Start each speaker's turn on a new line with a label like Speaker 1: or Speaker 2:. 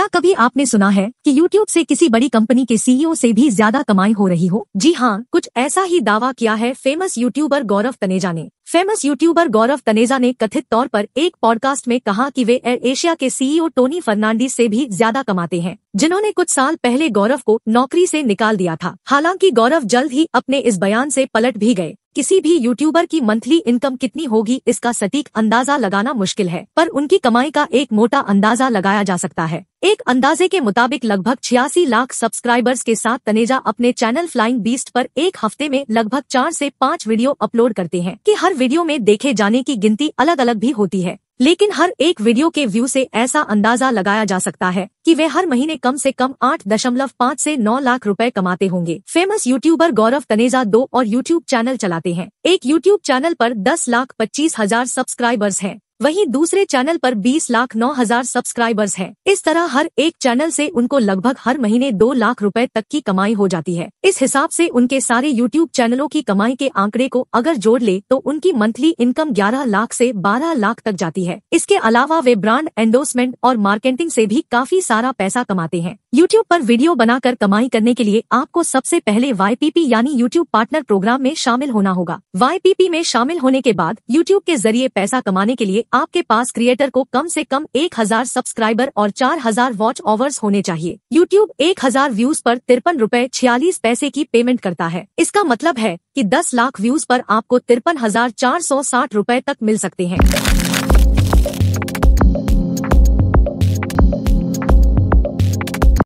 Speaker 1: क्या कभी आपने सुना है कि YouTube से किसी बड़ी कंपनी के सीईओ से भी ज्यादा कमाई हो रही हो जी हाँ कुछ ऐसा ही दावा किया है फेमस यूट्यूबर गौरव तनेजा ने फेमस यूट्यूबर गौरव तनेजा ने कथित तौर पर एक पॉडकास्ट में कहा कि वे एयर एशिया के सीईओ टोनी फर्नांडीज से भी ज्यादा कमाते हैं जिन्होंने कुछ साल पहले गौरव को नौकरी से निकाल दिया था हालांकि गौरव जल्द ही अपने इस बयान से पलट भी गए किसी भी यूट्यूबर की मंथली इनकम कितनी होगी इसका सटीक अंदाजा लगाना मुश्किल है पर उनकी कमाई का एक मोटा अंदाजा लगाया जा सकता है एक अंदाजे के मुताबिक लगभग छियासी लाख सब्सक्राइबर्स के साथ तनेजा अपने चैनल फ्लाइंग बीस्ट पर एक हफ्ते में लगभग चार से पाँच वीडियो अपलोड करते हैं कि हर वीडियो में देखे जाने की गिनती अलग अलग भी होती है लेकिन हर एक वीडियो के व्यू से ऐसा अंदाजा लगाया जा सकता है कि वे हर महीने कम से कम आठ दशमलव पाँच ऐसी नौ लाख रुपए कमाते होंगे फेमस यूट्यूबर गौरव तनेजा दो और यूट्यूब चैनल चलाते हैं एक यूट्यूब चैनल पर दस लाख पच्चीस हजार सब्सक्राइबर्स हैं वहीं दूसरे चैनल पर 20 लाख नौ हजार सब्सक्राइबर्स हैं। इस तरह हर एक चैनल से उनको लगभग हर महीने दो लाख रुपए तक की कमाई हो जाती है इस हिसाब से उनके सारे यूट्यूब चैनलों की कमाई के आंकड़े को अगर जोड़ ले तो उनकी मंथली इनकम ग्यारह लाख ऐसी बारह लाख तक जाती है इसके अलावा वे ब्रांड एंडोर्समेंट और मार्केटिंग ऐसी भी काफी सारा पैसा कमाते हैं यूट्यूब आरोप वीडियो बनाकर कमाई करने के लिए आपको सबसे पहले वाई यानी यूट्यूब पार्टनर प्रोग्राम में शामिल होना होगा वाई में शामिल होने के बाद यूट्यूब के जरिए पैसा कमाने के लिए आपके पास क्रिएटर को कम से कम 1000 सब्सक्राइबर और 4000 वॉच ओवर्स होने चाहिए यूट्यूब 1000 व्यूज पर तिरपन रूपए छियालीस पैसे की पेमेंट करता है इसका मतलब है कि 10 लाख व्यूज पर आपको तिरपन हजार चार सौ साठ रूपए तक मिल सकते हैं